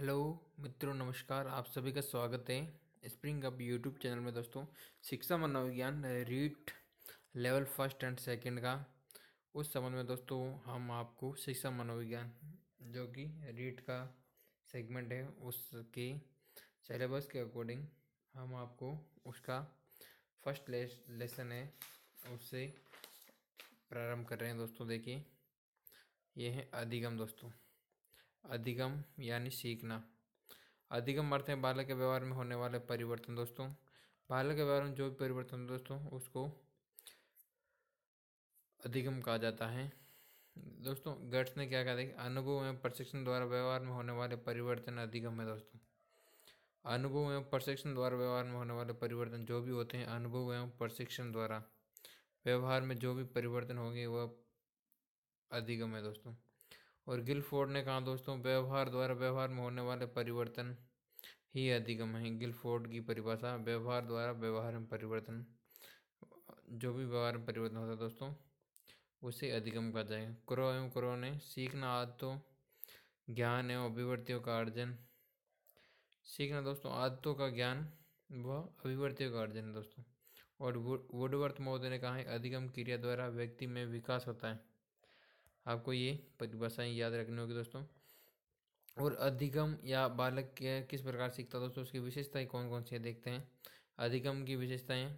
hello मित्रों नमस्कार आप सभी का स्वागत है स्प्रिंग अप यूट्यूब चैनल में दोस्तों शिक्षा मनोविज्ञान REET level first and second का उस संबंध में दोस्तों हम आपको शिक्षा मनोविज्ञान जो कि रीट का सेगमेंट है उसके सिलेबस के अकॉर्डिंग हम आपको उसका फर्स्ट लेसन है उससे प्रारंभ कर रहे हैं दोस्तों देखिए ये है अधिगम दोस्तों अधिगम यानी सीखना अधिगम अर्थ है बालक के व्यवहार में होने वाले परिवर्तन दोस्तों बालक के व्यवहार में जो भी परिवर्तन दोस्तों उसको अधिगम कहा जाता है दोस्तों गट्स ने क्या कहा देखिए अनुभव एवं प्रशिक्षण द्वारा व्यवहार में होने वाले परिवर्तन अधिगम है दोस्तों अनुभव एवं प्रशिक्षण द्वारा व्यवहार में होने वाले परिवर्तन जो भी होते हैं अनुभव एवं प्रशिक्षण द्वारा व्यवहार में जो भी परिवर्तन होंगे वह अधिगम है दोस्तों और गिलफोर्ड ने कहा दोस्तों व्यवहार द्वारा व्यवहार में होने वाले परिवर्तन ही अधिगम है गिलफोर्ड की परिभाषा व्यवहार द्वारा व्यवहार में परिवर्तन जो भी व्यवहार में परिवर्तन होता है दोस्तों उसे अधिगम कहा जाएगा क्रो एवं क्रो ने सीखना आदतों ज्ञान एवं अभिवर्तियों का अर्जन सीखना दोस्तों आदतों का ज्ञान व अभिवर्तियों का अर्जन है दोस्तों और वुडवर्थ महोदय ने कहा है अधिगम क्रिया द्वारा व्यक्ति में विकास होता है आपको ये परिभाषाएँ याद रखनी होगी दोस्तों और अधिगम या बालक किस प्रकार सीखता है दोस्तों उसकी विशेषताएं कौन कौन सी है देखते हैं अधिगम की विशेषताएं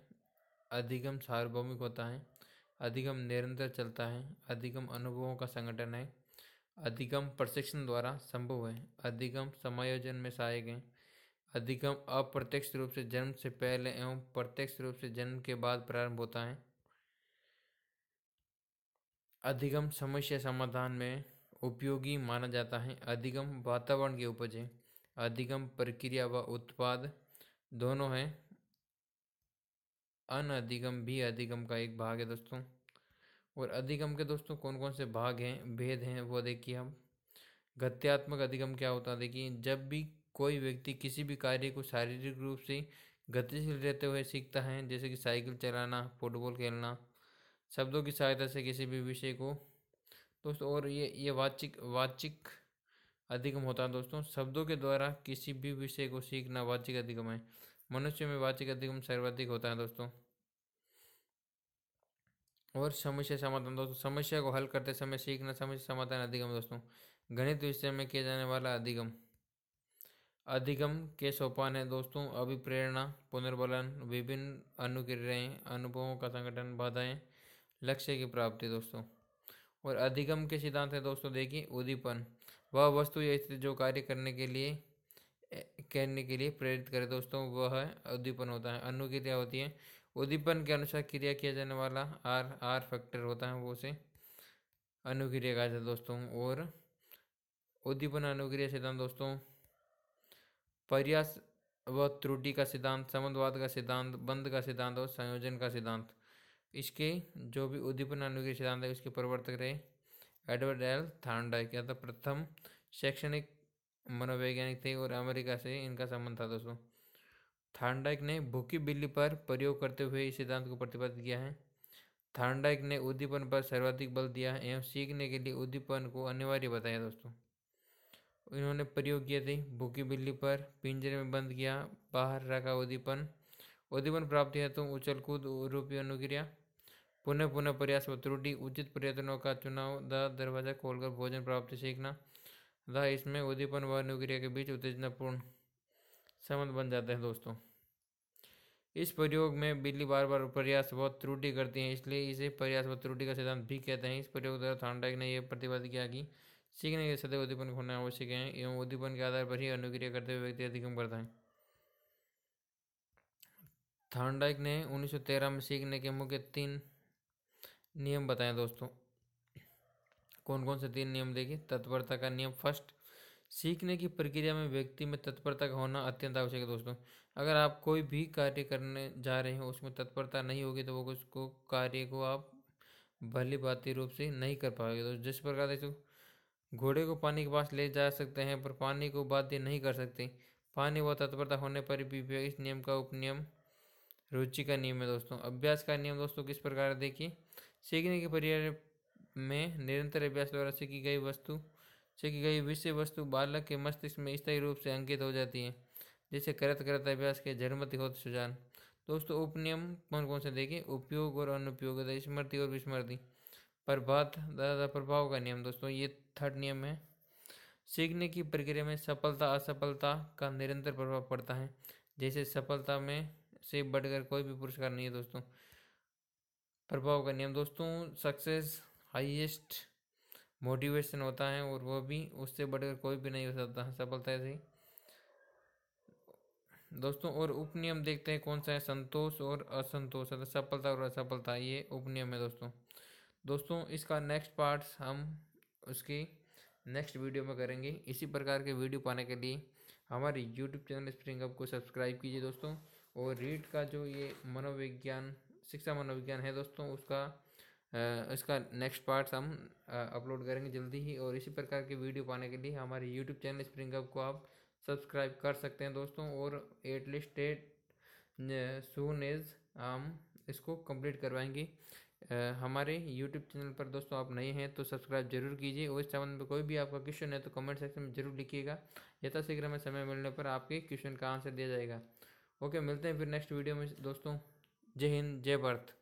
अधिगम सार्वभौमिक होता है अधिगम निरंतर चलता है अधिगम अनुभवों का संगठन है अधिगम प्रशिक्षण द्वारा संभव है अधिगम समायोजन में सहायक है अधिगम अप्रत्यक्ष रूप से जन्म से पहले एवं प्रत्यक्ष रूप से जन्म के बाद प्रारंभ होता है अधिगम समस्या समाधान में उपयोगी माना जाता है अधिगम वातावरण की उपज है अधिगम प्रक्रिया व उत्पाद दोनों हैं अन अधिगम भी अधिगम का एक भाग है दोस्तों और अधिगम के दोस्तों कौन कौन से भाग हैं भेद हैं वो देखिए हम गत्यात्मक अधिगम क्या होता है देखिए जब भी कोई व्यक्ति किसी भी कार्य को शारीरिक रूप से गतिशील रहते हुए सीखता है जैसे कि साइकिल चलाना फुटबॉल खेलना शब्दों की सहायता से किसी भी विषय को दोस्तों और ये ये वाचिक वाचिक अधिगम होता है दोस्तों शब्दों के द्वारा किसी भी विषय को सीखना वाचिक अधिगम है मनुष्य में वाचिक अधिगम सर्वाधिक होता है दोस्तों और समस्या समाधान दोस्तों समस्या को हल करते समय सीखना समस्या समाधान अधिगम दोस्तों गणित विषय में किया जाने वाला अधिगम अधिगम के सोपान है दोस्तों अभिप्रेरणा पुनर्बलन विभिन्न अनुक्रियाएं अनुभवों का संगठन बाधाएं लक्ष्य की प्राप्ति दोस्तों और अधिगम के सिद्धांत है दोस्तों देखिए उद्दीपन वह वस्तु या स्थिति जो कार्य करने के लिए करने के लिए प्रेरित करे दोस्तों वह उद्दीपन होता है अनुक्रिया होती है उद्दीपन के अनुसार क्रिया किया जाने वाला आर आर फैक्टर होता है वो उसे अनुक्रिया कहा जाता है दोस्तों और उद्दीपन अनुक्रिया सिद्धांत दोस्तों प्रयास व त्रुटि का सिद्धांत संबंधवाद का सिद्धांत बंद का सिद्धांत और संयोजन का सिद्धांत इसके जो भी उद्दीपन आनु के सिद्धांत है उसके प्रवर्तक रहे एडवर्ड एल थार्नडाइक या तो प्रथम शैक्षणिक मनोवैज्ञानिक थे और अमेरिका से इनका संबंध था दोस्तों थार्नडाइक ने भूखी बिल्ली पर प्रयोग करते हुए इस सिद्धांत को प्रतिपादित किया है थार्नडाइक ने उद्दीपन पर सर्वाधिक बल दिया एवं सीखने के लिए उद्दीपन को अनिवार्य बताया दोस्तों इन्होंने प्रयोग किए थे भूखी बिल्ली पर पिंजरे में बंद किया बाहर रखा उद्दीपन उद्दीपन प्राप्ति हेतु तो उछल कूद रूपी अनुक्रिया पुनः पुनः प्रयास व त्रुटि उचित प्रयत्नों का चुनाव द दरवाजा खोलकर भोजन प्राप्त सीखना द इसमें उद्दीपन व अनुक्रिया के बीच उत्तेजनापूर्ण संबंध बन जाते हैं दोस्तों इस प्रयोग में बिल्ली बार बार प्रयास व त्रुटि करती है इसलिए इसे प्रयास व त्रुटि का सिद्धांत भी कहते हैं इस प्रयोग द्वारा थानडाइक ने यह प्रतिपादित किया कि सीखने के सदैव उद्दीपन होना आवश्यक है एवं उद्दीपन के आधार पर ही अनुक्रिया करते हुए व्यक्ति अधिगम करता है थानडाइक ने तेरह में सीखने के मुख्य तीन नियम बताएं दोस्तों कौन कौन से तीन नियम देखें तत्परता का नियम फर्स्ट सीखने की प्रक्रिया में व्यक्ति में तत्परता का होना अत्यंत आवश्यक है दोस्तों अगर आप कोई भी कार्य करने जा रहे हो उसमें तत्परता नहीं होगी तो वो उसको कार्य को आप भली भांति रूप से नहीं कर पाओगे दोस्तों जिस प्रकार देखो तो घोड़े को पानी के पास ले जा सकते हैं पर पानी को बाध्य नहीं कर सकते पानी व तत्परता होने पर भी इस नियम का उपनियम रुचि का नियम है दोस्तों अभ्यास का नियम दोस्तों किस प्रकार देखिए सीखने की परिवार में निरंतर अभ्यास द्वारा सीखी गई वस्तु सीखी गई विषय वस्तु बालक के मस्तिष्क में स्थायी रूप से अंकित हो जाती है जैसे करत करत अभ्यास के झरमति होते सुजान दोस्तों उपनियम कौन कौन से देखें उपयोग और अनुपयोग स्मृति और विस्मृति प्रभात दादा प्रभाव का नियम दोस्तों ये थर्ड नियम है सीखने की प्रक्रिया में सफलता असफलता का निरंतर प्रभाव पड़ता है जैसे सफलता में से बढ़कर कोई भी पुरस्कार नहीं है दोस्तों प्रभाव का नियम दोस्तों सक्सेस हाईएस्ट मोटिवेशन होता है और वह भी उससे बढ़कर कोई भी नहीं हो सकता सफलता से दोस्तों और उपनियम देखते हैं कौन सा है संतोष और असंतोष अर्थात सफलता और असफलता ये उपनियम है दोस्तों दोस्तों इसका नेक्स्ट पार्ट हम उसकी नेक्स्ट वीडियो में करेंगे इसी प्रकार के वीडियो पाने के लिए हमारे यूट्यूब चैनल स्प्रिंग अप को सब्सक्राइब कीजिए दोस्तों और रीट का जो ये मनोविज्ञान शिक्षा मनोविज्ञान है दोस्तों उसका इसका नेक्स्ट पार्ट हम अपलोड करेंगे जल्दी ही और इसी प्रकार के वीडियो पाने के लिए हमारे यूट्यूब चैनल स्प्रिंग अप को आप सब्सक्राइब कर सकते हैं दोस्तों और एटलीस्ट एट सून एज हम इसको कंप्लीट करवाएंगे हमारे यूट्यूब चैनल पर दोस्तों आप नए हैं तो सब्सक्राइब जरूर कीजिए और इस संबंध में कोई भी आपका क्वेश्चन है तो कमेंट सेक्शन में जरूर लिखिएगा यथाशीघ्र हमें समय मिलने पर आपके क्वेश्चन का आंसर दिया जाएगा ओके मिलते हैं फिर नेक्स्ट वीडियो में दोस्तों जय हिंद जय भारत